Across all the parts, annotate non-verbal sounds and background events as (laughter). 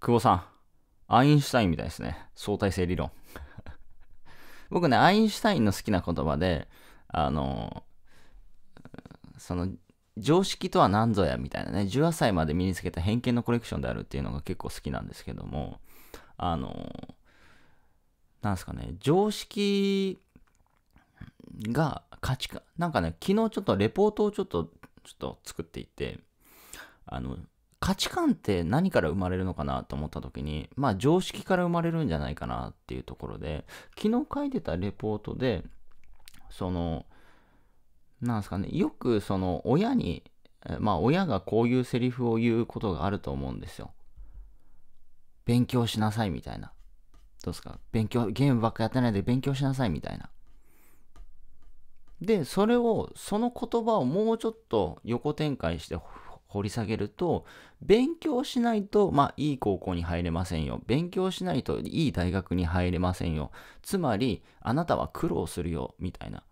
久保さん、アインシュタインみたいですね。相対性理論。(laughs) 僕ね、アインシュタインの好きな言葉で、あの、その、常識とは何ぞやみたいなね、18歳まで身につけた偏見のコレクションであるっていうのが結構好きなんですけども、あの、なんですかね、常識が価値観、なんかね、昨日ちょっとレポートをちょっと、ちょっと作っていて、あの、価値観って何から生まれるのかなと思った時に、まあ常識から生まれるんじゃないかなっていうところで、昨日書いてたレポートで、その、なんですかね、よくその親に、まあ親がこういうセリフを言うことがあると思うんですよ。勉強しなさいみたいな。どうですか勉強、ゲームばっかやってないで勉強しなさいみたいな。で、それを、その言葉をもうちょっと横展開して掘り下げると、勉強しないと、まあ、いい高校に入れませんよ。勉強しないといい大学に入れませんよ。つまり、あなたは苦労するよ、みたいな。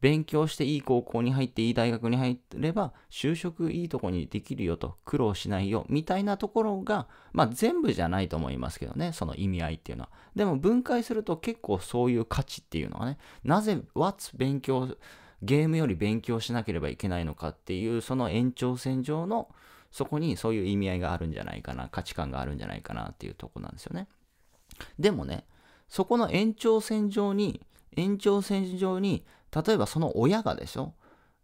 勉強していい高校に入っていい大学に入れば就職いいとこにできるよと苦労しないよみたいなところが、まあ、全部じゃないと思いますけどねその意味合いっていうのはでも分解すると結構そういう価値っていうのはねなぜ What's 勉強ゲームより勉強しなければいけないのかっていうその延長線上のそこにそういう意味合いがあるんじゃないかな価値観があるんじゃないかなっていうとこなんですよねでもねそこの延長線上に延長線上に例えばその親がでしょ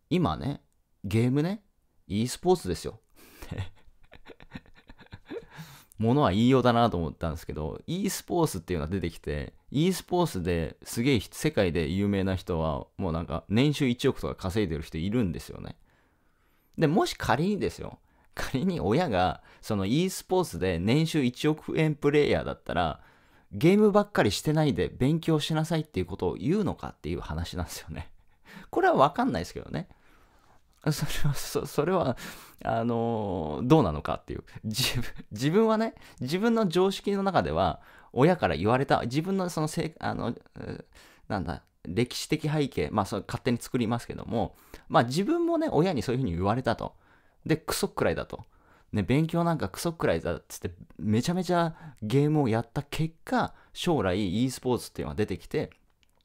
今ねゲームね e スポーツですよものは言いようだなと思ったんですけど、e スポーツっていうのが出てきて、e スポーツですげえ世界で有名な人は、もうなんか年収1億とか稼いでる人いるんですよね。で、もし仮にですよ、仮に親がその e スポーツで年収1億円プレイヤーだったら、ゲームばっかりしてないで勉強しなさいっていうことを言うのかっていう話なんですよね。これはわかんないですけどね。(laughs) それは、そそれは、あのー、どうなのかっていう。自分、(laughs) 自分はね、自分の常識の中では、親から言われた、自分のそのあの、なんだ、歴史的背景、まあ、そ勝手に作りますけども、まあ、自分もね、親にそういうふうに言われたと。で、クソくらいだと。ね、勉強なんかクソくらいだっつって、めちゃめちゃゲームをやった結果、将来 e スポーツっていうのが出てきて、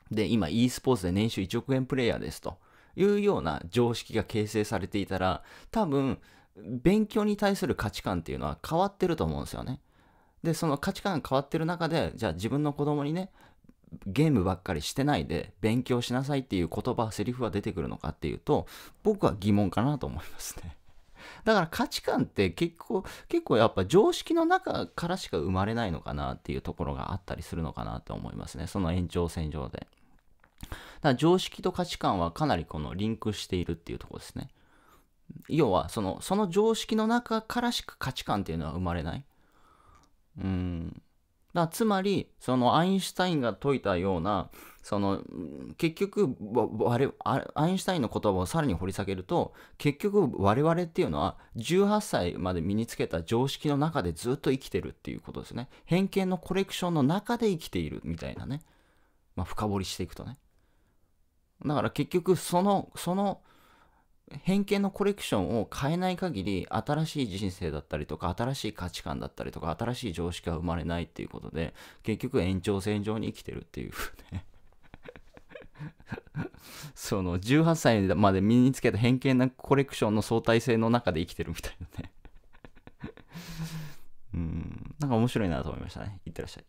で、今 e スポーツで年収1億円プレイヤーですと。いうような常識が形成されていたら、多分、勉強に対する価値観っていうのは変わってると思うんですよね。で、その価値観が変わってる中で、じゃあ自分の子供にね、ゲームばっかりしてないで勉強しなさいっていう言葉、セリフは出てくるのかっていうと、僕は疑問かなと思いますね。だから価値観って結構、結構やっぱ常識の中からしか生まれないのかなっていうところがあったりするのかなと思いますね。その延長線上で。から常識と価値観はかなりこのリンクしているっていうとこですね。要はその、その常識の中からしか価値観っていうのは生まれない。うん。だつまり、そのアインシュタインが説いたような、その、結局、我アインシュタインの言葉をさらに掘り下げると、結局我々っていうのは、18歳まで身につけた常識の中でずっと生きてるっていうことですね。偏見のコレクションの中で生きているみたいなね。まあ、深掘りしていくとね。だから結局そのその偏見のコレクションを変えない限り新しい人生だったりとか新しい価値観だったりとか新しい常識が生まれないっていうことで結局延長線上に生きてるっていうね (laughs) その18歳まで身につけた偏見なコレクションの相対性の中で生きてるみたいなね (laughs) うんなんか面白いなと思いましたねいってらっしゃい